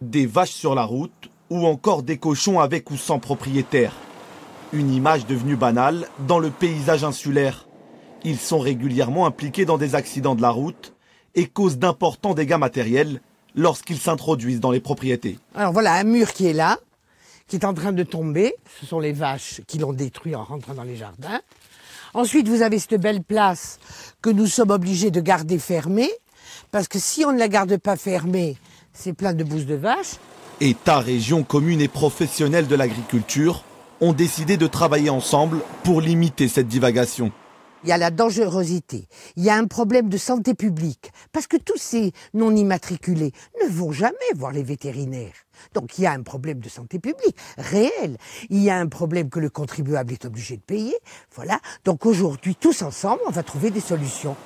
des vaches sur la route ou encore des cochons avec ou sans propriétaire. Une image devenue banale dans le paysage insulaire. Ils sont régulièrement impliqués dans des accidents de la route et causent d'importants dégâts matériels lorsqu'ils s'introduisent dans les propriétés. Alors voilà un mur qui est là, qui est en train de tomber. Ce sont les vaches qui l'ont détruit en rentrant dans les jardins. Ensuite, vous avez cette belle place que nous sommes obligés de garder fermée, parce que si on ne la garde pas fermée, c'est plein de bouses de vache. État, région, commune et professionnels de l'agriculture ont décidé de travailler ensemble pour limiter cette divagation. Il y a la dangerosité, il y a un problème de santé publique, parce que tous ces non immatriculés ne vont jamais voir les vétérinaires. Donc il y a un problème de santé publique réel, il y a un problème que le contribuable est obligé de payer. Voilà, donc aujourd'hui tous ensemble, on va trouver des solutions.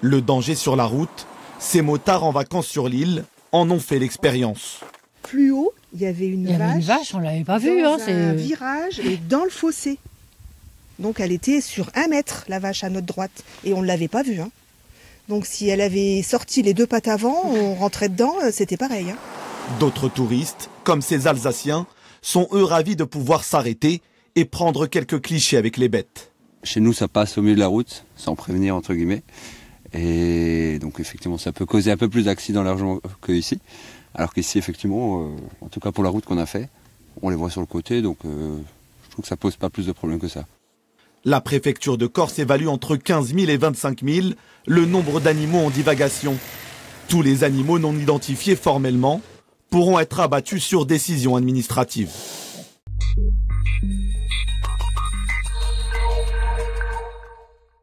Le danger sur la route, ces motards en vacances sur l'île en ont fait l'expérience. Plus haut, il y avait une vache. Avait une vache, on l'avait pas vue. Hein, c'est un virage et dans le fossé. Donc elle était sur un mètre, la vache à notre droite, et on ne l'avait pas vue. Hein. Donc si elle avait sorti les deux pattes avant, on rentrait dedans, euh, c'était pareil. Hein. D'autres touristes, comme ces Alsaciens, sont eux ravis de pouvoir s'arrêter et prendre quelques clichés avec les bêtes. Chez nous, ça passe au milieu de la route, sans prévenir, entre guillemets. Et donc effectivement, ça peut causer un peu plus d'accidents largement que ici. Alors qu'ici, effectivement, euh, en tout cas pour la route qu'on a fait, on les voit sur le côté, donc euh, je trouve que ça pose pas plus de problèmes que ça. La préfecture de Corse évalue entre 15 000 et 25 000 le nombre d'animaux en divagation. Tous les animaux non identifiés formellement pourront être abattus sur décision administrative.